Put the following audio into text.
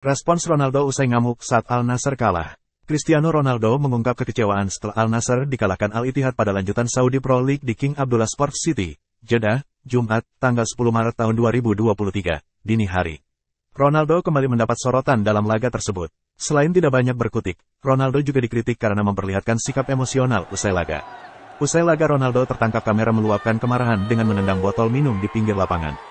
Respons Ronaldo usai ngamuk saat Al Nassr kalah. Cristiano Ronaldo mengungkap kekecewaan setelah Al Nassr dikalahkan Al Ittihad pada lanjutan Saudi Pro League di King Abdullah Sports City, Jeddah, Jumat, tanggal 10 Maret tahun 2023, dini hari. Ronaldo kembali mendapat sorotan dalam laga tersebut. Selain tidak banyak berkutik, Ronaldo juga dikritik karena memperlihatkan sikap emosional usai laga. Usai laga Ronaldo tertangkap kamera meluapkan kemarahan dengan menendang botol minum di pinggir lapangan.